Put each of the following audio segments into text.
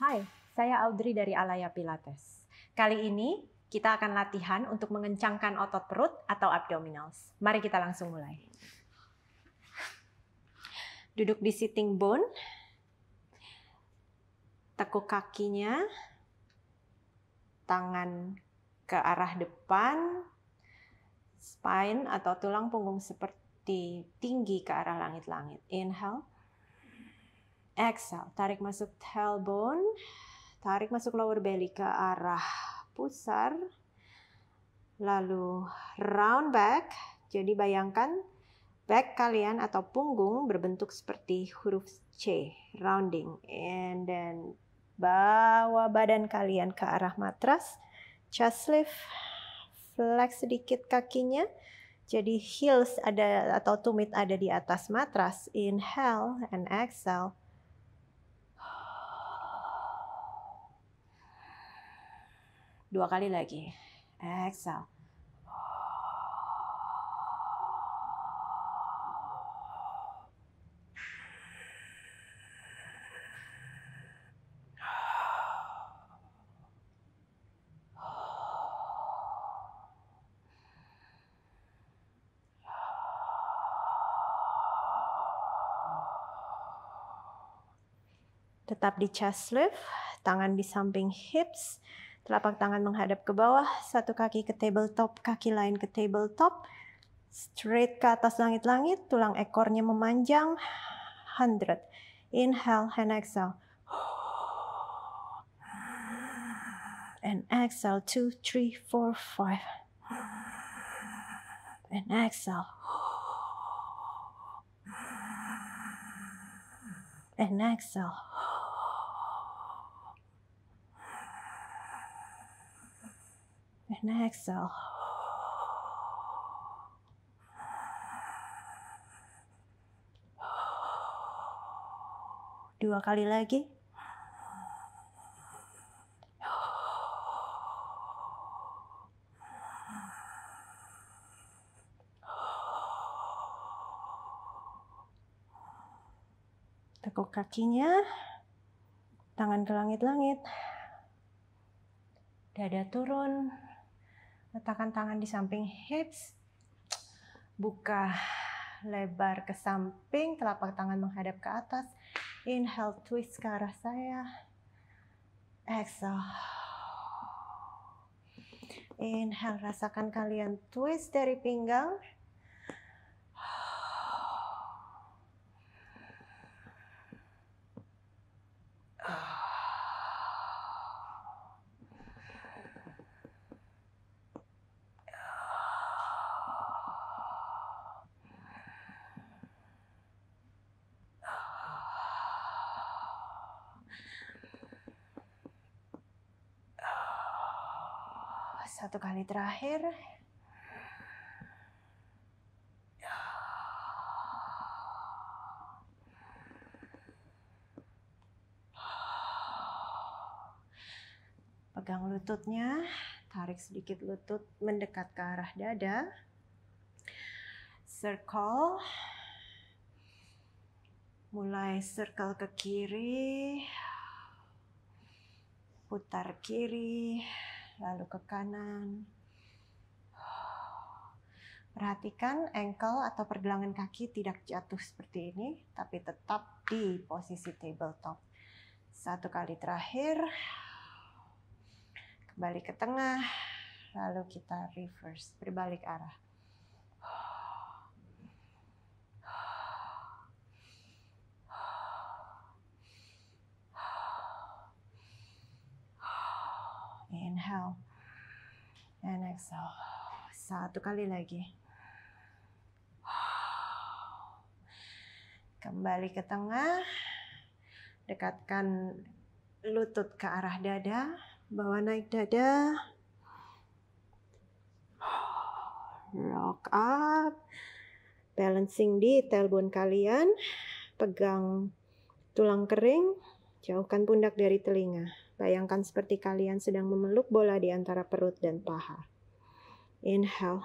Hai, saya Audrey dari Alaya Pilates. Kali ini kita akan latihan untuk mengencangkan otot perut atau abdominals. Mari kita langsung mulai. Duduk di sitting bone. Tekuk kakinya. Tangan ke arah depan. Spine atau tulang punggung seperti tinggi ke arah langit-langit. Inhale. Exhale, tarik masuk tailbone, tarik masuk lower belly ke arah pusar, lalu round back. Jadi bayangkan back kalian atau punggung berbentuk seperti huruf C, rounding. And then bawa badan kalian ke arah matras, chest lift, flex sedikit kakinya. Jadi heels ada atau tumit ada di atas matras. Inhale and exhale. Dua kali lagi. Exhale. tetap di chest lift, tangan di samping hips, telapak tangan menghadap ke bawah, satu kaki ke tabletop, kaki lain ke tabletop, straight ke atas langit-langit, tulang ekornya memanjang, 100. Inhale and exhale. And exhale, 2, 3, 4, 5. And exhale. And exhale. and then exhale. Dua kali lagi. Tekuk kakinya, tangan ke langit-langit, dada turun. Letakkan tangan di samping hips. Buka lebar ke samping, telapak tangan menghadap ke atas. Inhale, twist ke arah saya. Exhale. Inhale, rasakan kalian twist dari pinggang. satu kali terakhir ya. pegang lututnya, tarik sedikit lutut mendekat ke arah dada. Circle. Mulai circle ke kiri. Putar kiri lalu ke kanan. Perhatikan ankle atau pergelangan kaki tidak jatuh seperti ini, tapi tetap di posisi tabletop. Satu kali terakhir, kembali ke tengah, lalu kita reverse, berbalik arah. Satu kali lagi. Kembali ke tengah. Dekatkan lutut ke arah dada. Bawa naik dada. Rock up. Balancing di tailbone kalian. Pegang tulang kering. Jauhkan pundak dari telinga. Bayangkan seperti kalian sedang memeluk bola di antara perut dan paha. Inhale.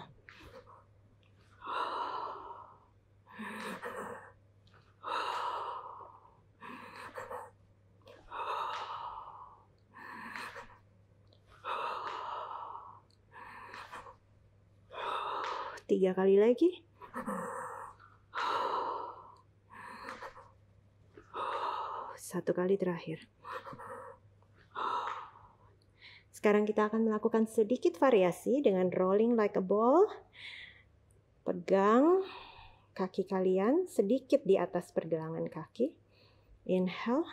Tiga kali lagi. Satu kali terakhir. Sekarang kita akan melakukan sedikit variasi dengan rolling like a ball. Pegang kaki kalian sedikit di atas pergelangan kaki. Inhale.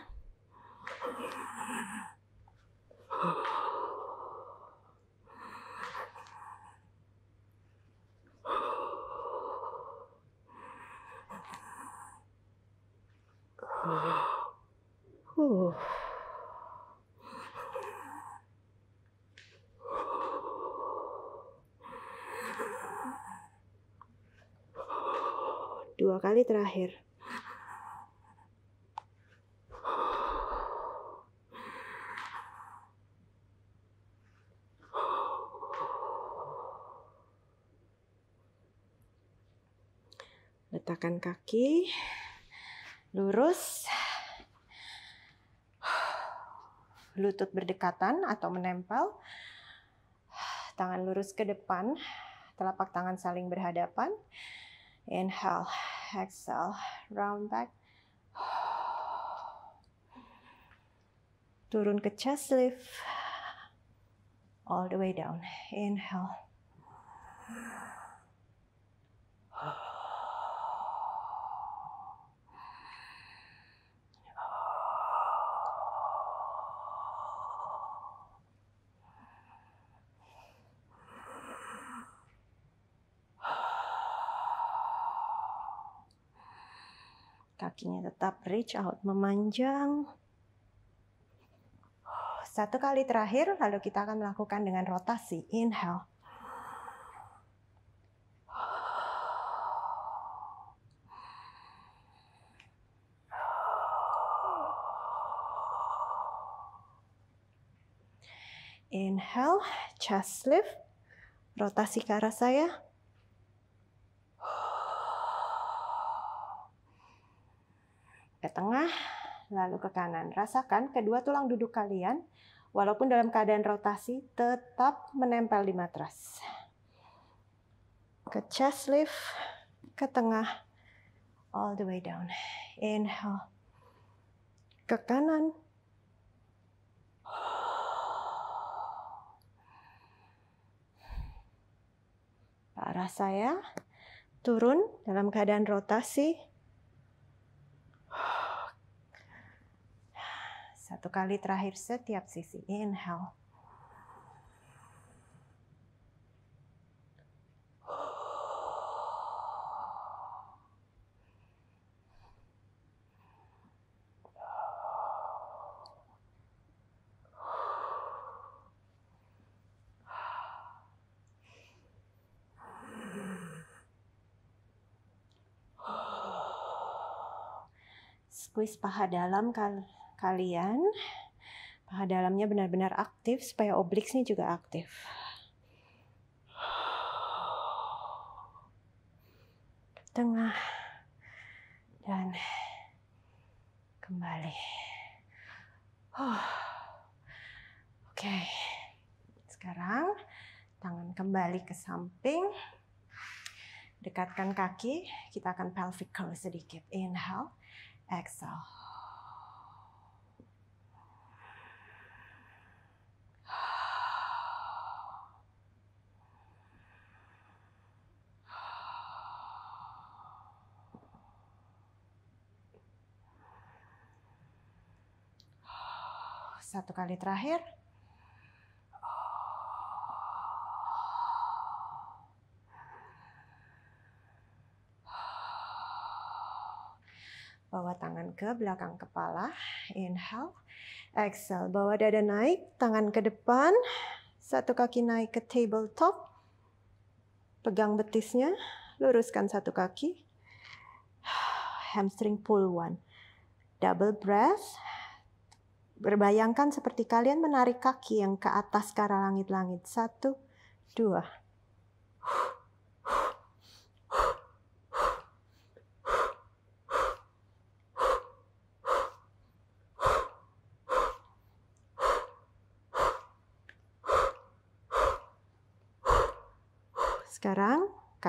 Oh. dua kali terakhir. Letakkan kaki lurus. Lutut berdekatan atau menempel. Tangan lurus ke depan, telapak tangan saling berhadapan. Inhale, exhale, round back. Turun ke chest lift. All the way down. Inhale. Kakinya tetap reach out, memanjang. Satu kali terakhir, lalu kita akan melakukan dengan rotasi. Inhale. Inhale, chest lift. Rotasi ke arah saya. ke tengah, lalu ke kanan. Rasakan kedua tulang duduk kalian, walaupun dalam keadaan rotasi, tetap menempel di matras. Ke chest lift, ke tengah, all the way down. Inhale, ke kanan. Ke arah saya, turun dalam keadaan rotasi, Satu kali terakhir setiap sisi. Inhale. squeeze paha dalam kal kalian. Paha dalamnya benar-benar aktif supaya obliknya juga aktif. Tengah dan kembali. Oh. Oke. Okay. Sekarang tangan kembali ke samping. Dekatkan kaki, kita akan pelvic curl sedikit. Inhale. Exhale. Satu kali terakhir. ke belakang kepala. Inhale. Exhale. Bawa dada naik, tangan ke depan. Satu kaki naik ke tabletop. Pegang betisnya. Luruskan satu kaki. Hamstring pull one. Double breath. Berbayangkan seperti kalian menarik kaki yang ke atas ke arah langit-langit. Satu, dua,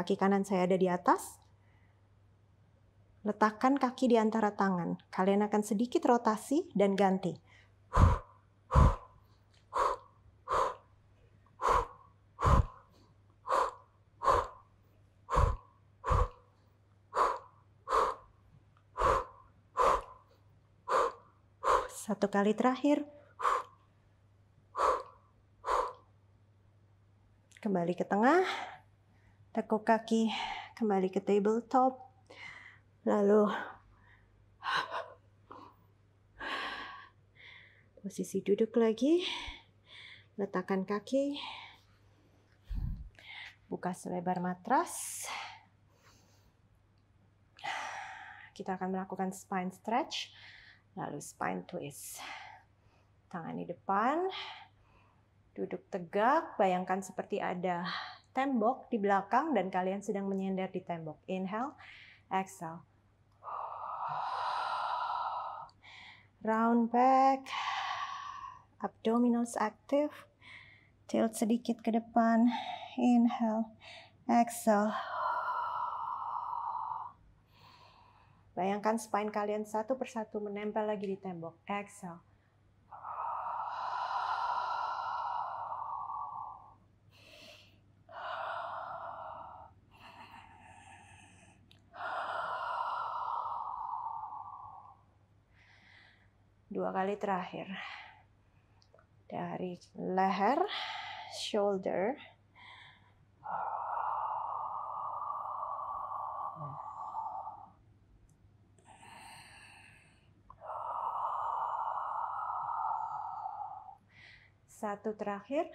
kaki kanan saya ada di atas. Letakkan kaki di antara tangan. Kalian akan sedikit rotasi dan ganti. Satu kali terakhir. Kembali ke tengah tekuk kaki kembali ke tabletop. Lalu posisi duduk lagi. Letakkan kaki. Buka selebar matras. Kita akan melakukan spine stretch, lalu spine twist. Tangan di depan, duduk tegak, bayangkan seperti ada tembok di belakang dan kalian sedang menyender di tembok. Inhale, exhale. Round back, abdominals aktif, tilt sedikit ke depan. Inhale, exhale. Bayangkan spine kalian satu persatu menempel lagi di tembok. Exhale. dua kali terakhir dari leher shoulder satu terakhir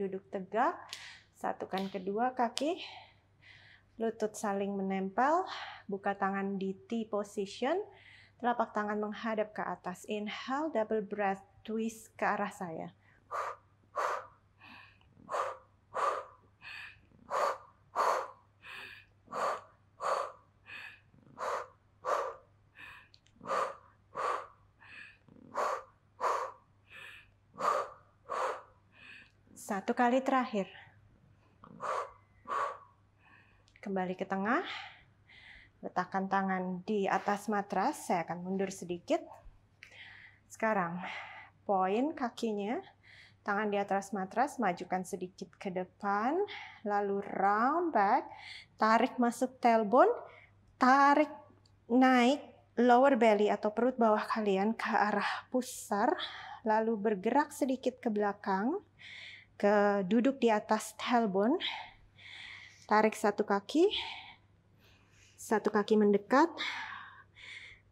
duduk tegak, satukan kedua kaki, lutut saling menempel, buka tangan di T position, telapak tangan menghadap ke atas. Inhale, double breath, twist ke arah saya. Satu kali terakhir. Kembali ke tengah. Letakkan tangan di atas matras. Saya akan mundur sedikit. Sekarang, poin kakinya. Tangan di atas matras, majukan sedikit ke depan. Lalu round back. Tarik masuk tailbone. Tarik naik lower belly atau perut bawah kalian ke arah pusar. Lalu bergerak sedikit ke belakang ke duduk di atas tailbone. Tarik satu kaki. Satu kaki mendekat.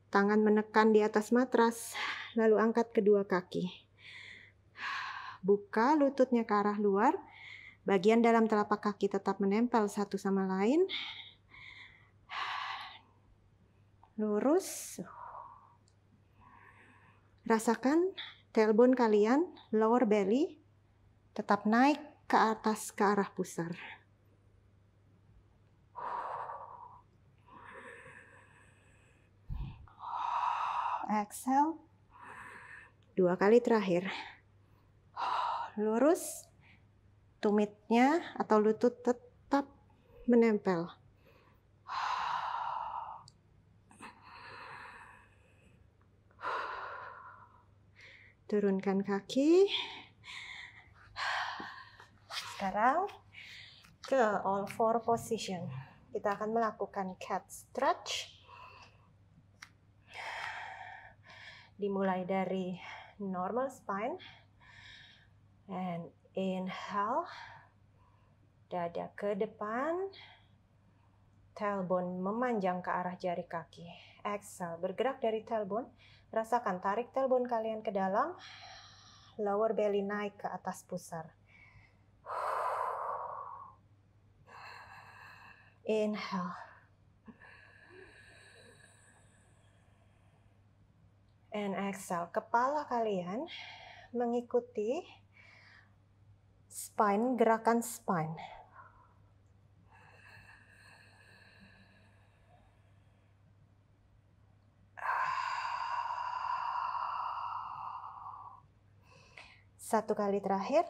Tangan menekan di atas matras, lalu angkat kedua kaki. Buka lututnya ke arah luar. Bagian dalam telapak kaki tetap menempel satu sama lain. Lurus. Rasakan tailbone kalian, lower belly tetap naik ke atas ke arah pusar. Exhale. Dua kali terakhir. Lurus. Tumitnya atau lutut tetap menempel. Turunkan kaki sekarang ke all four position. Kita akan melakukan cat stretch. Dimulai dari normal spine. And inhale. Dada ke depan. Tailbone memanjang ke arah jari kaki. Exhale, bergerak dari tailbone. Rasakan tarik tailbone kalian ke dalam. Lower belly naik ke atas pusar Inhale. And exhale. Kepala kalian mengikuti spine, gerakan spine. Satu kali terakhir.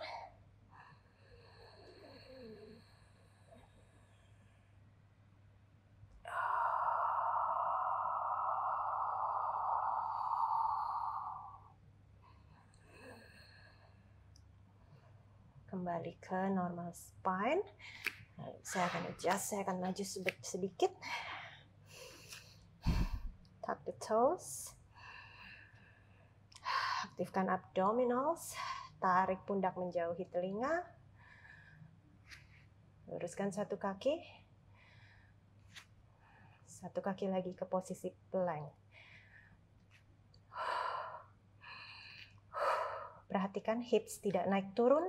kembali ke normal spine. saya akan adjust, saya akan maju sedikit. Tuck the toes. Aktifkan abdominals. Tarik pundak menjauhi telinga. Luruskan satu kaki. Satu kaki lagi ke posisi plank. Perhatikan hips tidak naik turun,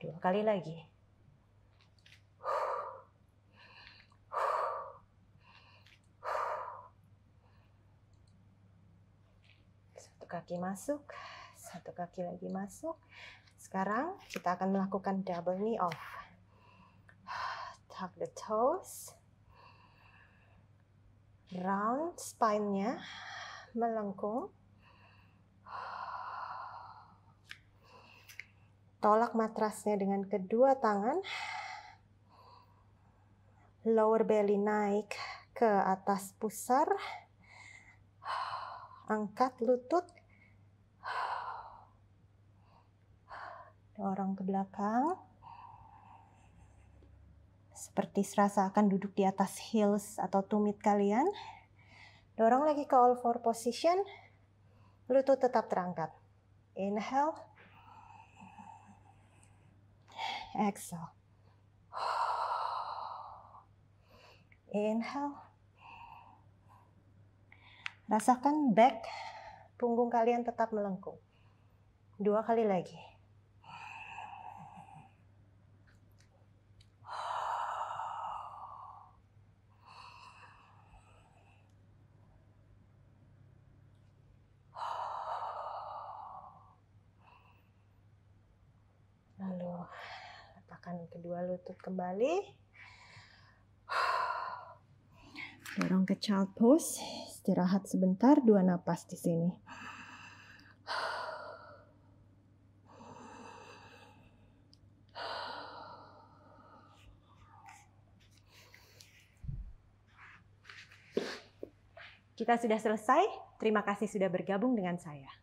Dua kali lagi. Satu kaki masuk, satu kaki lagi masuk. Sekarang kita akan melakukan double knee off. Tuck the toes. Round spine-nya melengkung. Tolak matrasnya dengan kedua tangan. Lower belly naik ke atas pusar. Angkat lutut. Dorong ke belakang. Seperti serasa akan duduk di atas heels atau tumit kalian. Dorong lagi ke all four position. Lutut tetap terangkat. Inhale. exhale. Inhale. Rasakan back punggung kalian tetap melengkung. Dua kali lagi. lutut kembali. Dorong ke child pose. Istirahat sebentar, dua napas di sini. Kita sudah selesai. Terima kasih sudah bergabung dengan saya.